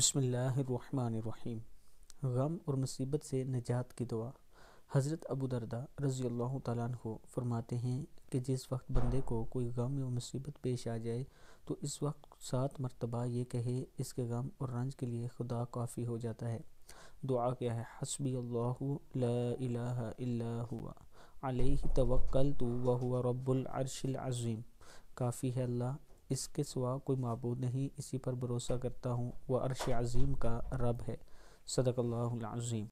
बसमीम गम और मुसीबत से निजात की दुआ हज़रत अबू दरदा रज़ी अल्लाह तु हैं कि जिस वक्त बंदे को कोई गम या मुसीबत पेश आ जाए तो इस वक्त सात मरतबा ये कहे इसके गम और रंज के लिए खुदा काफ़ी हो जाता है दुआ क्या है हसबी अल्लाह तवक्ल तो वह रब्बुल अर्शिल काफ़ी है अल्लाह اس کے سوا کوئی معبود نہیں اسی پر بھروسہ کرتا ہوں وہ عرش عظیم کا رب ہے صدق اللہ العظیم